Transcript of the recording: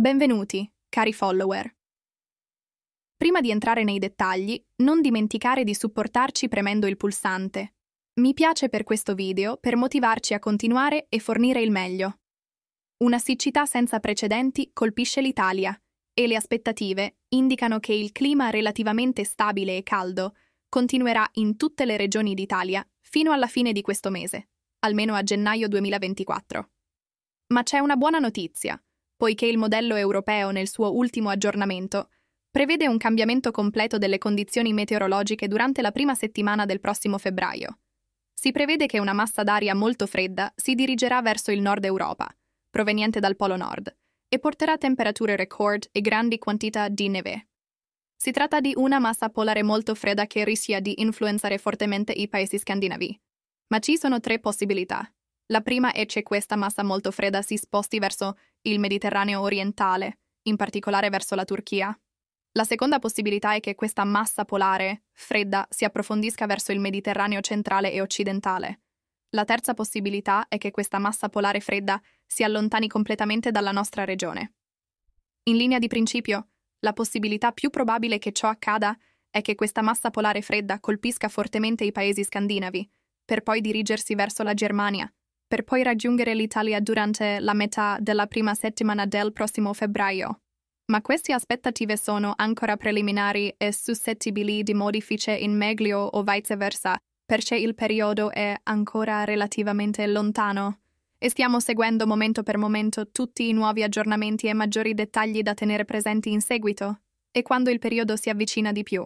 Benvenuti, cari follower. Prima di entrare nei dettagli, non dimenticare di supportarci premendo il pulsante. Mi piace per questo video per motivarci a continuare e fornire il meglio. Una siccità senza precedenti colpisce l'Italia e le aspettative indicano che il clima relativamente stabile e caldo continuerà in tutte le regioni d'Italia fino alla fine di questo mese, almeno a gennaio 2024. Ma c'è una buona notizia poiché il modello europeo nel suo ultimo aggiornamento prevede un cambiamento completo delle condizioni meteorologiche durante la prima settimana del prossimo febbraio. Si prevede che una massa d'aria molto fredda si dirigerà verso il nord Europa, proveniente dal Polo Nord, e porterà temperature record e grandi quantità di neve. Si tratta di una massa polare molto fredda che rischia di influenzare fortemente i paesi scandinavi. Ma ci sono tre possibilità. La prima è che questa massa molto fredda si sposti verso il Mediterraneo orientale, in particolare verso la Turchia. La seconda possibilità è che questa massa polare, fredda, si approfondisca verso il Mediterraneo centrale e occidentale. La terza possibilità è che questa massa polare fredda si allontani completamente dalla nostra regione. In linea di principio, la possibilità più probabile che ciò accada è che questa massa polare fredda colpisca fortemente i paesi scandinavi, per poi dirigersi verso la Germania, per poi raggiungere l'Italia durante la metà della prima settimana del prossimo febbraio. Ma queste aspettative sono ancora preliminari e suscettibili di modifiche in meglio o viceversa, perché il periodo è ancora relativamente lontano e stiamo seguendo momento per momento tutti i nuovi aggiornamenti e maggiori dettagli da tenere presenti in seguito e quando il periodo si avvicina di più.